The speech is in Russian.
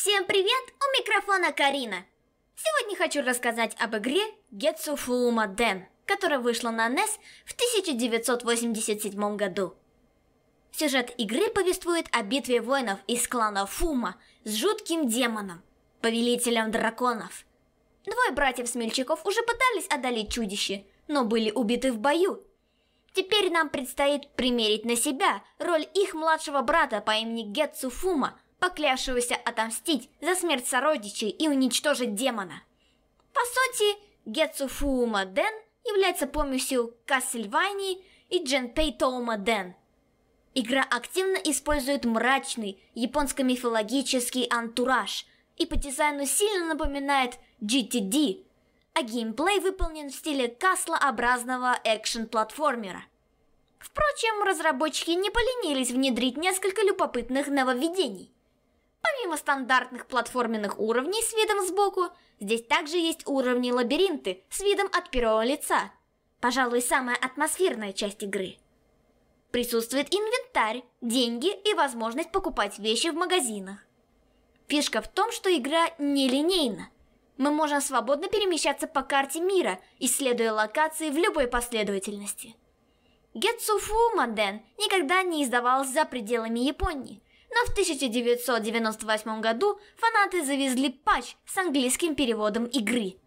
Всем привет! У микрофона Карина. Сегодня хочу рассказать об игре Getsu Fuuma Den, которая вышла на NES в 1987 году. Сюжет игры повествует о битве воинов из клана Фума с жутким демоном, повелителем драконов. Двое братьев-смельчаков уже пытались одолеть чудище, но были убиты в бою. Теперь нам предстоит примерить на себя роль их младшего брата по имени Гетсу Фума – поклявшегося отомстить за смерть сородичей и уничтожить демона. По сути, Гетсу Ден является помесью Кассельвании и Дженпей Тоума Ден. Игра активно использует мрачный японско-мифологический антураж и по дизайну сильно напоминает GTD, а геймплей выполнен в стиле каслообразного экшен-платформера. Впрочем, разработчики не поленились внедрить несколько любопытных нововведений – Помимо стандартных платформенных уровней с видом сбоку, здесь также есть уровни-лабиринты с видом от первого лица. Пожалуй, самая атмосферная часть игры. Присутствует инвентарь, деньги и возможность покупать вещи в магазинах. Фишка в том, что игра нелинейна. Мы можем свободно перемещаться по карте мира, исследуя локации в любой последовательности. Гетсуфу Маден никогда не издавалась за пределами Японии – но в 1998 году фанаты завезли патч с английским переводом игры.